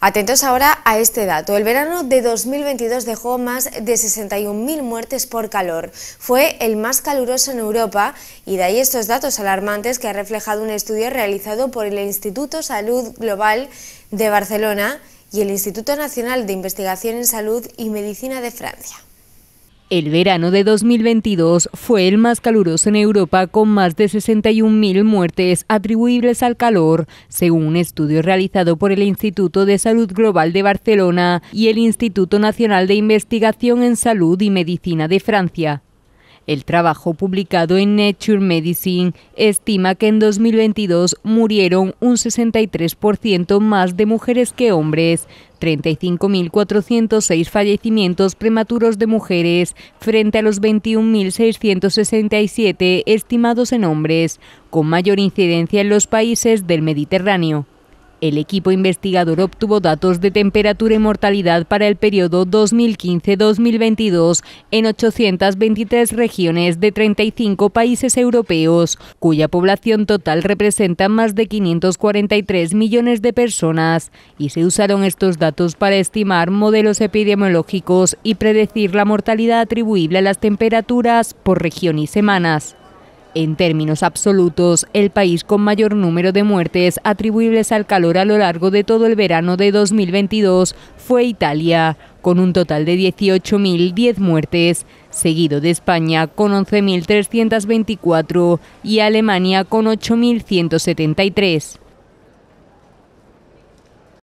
Atentos ahora a este dato. El verano de 2022 dejó más de 61.000 muertes por calor. Fue el más caluroso en Europa y de ahí estos datos alarmantes que ha reflejado un estudio realizado por el Instituto Salud Global de Barcelona y el Instituto Nacional de Investigación en Salud y Medicina de Francia. El verano de 2022 fue el más caluroso en Europa con más de 61.000 muertes atribuibles al calor, según un estudio realizado por el Instituto de Salud Global de Barcelona y el Instituto Nacional de Investigación en Salud y Medicina de Francia. El trabajo publicado en Nature Medicine estima que en 2022 murieron un 63% más de mujeres que hombres, 35.406 fallecimientos prematuros de mujeres frente a los 21.667 estimados en hombres, con mayor incidencia en los países del Mediterráneo. El equipo investigador obtuvo datos de temperatura y mortalidad para el periodo 2015-2022 en 823 regiones de 35 países europeos, cuya población total representa más de 543 millones de personas, y se usaron estos datos para estimar modelos epidemiológicos y predecir la mortalidad atribuible a las temperaturas por región y semanas en términos absolutos, el país con mayor número de muertes atribuibles al calor a lo largo de todo el verano de 2022 fue Italia, con un total de 18.010 muertes, seguido de España con 11.324 y Alemania con 8.173.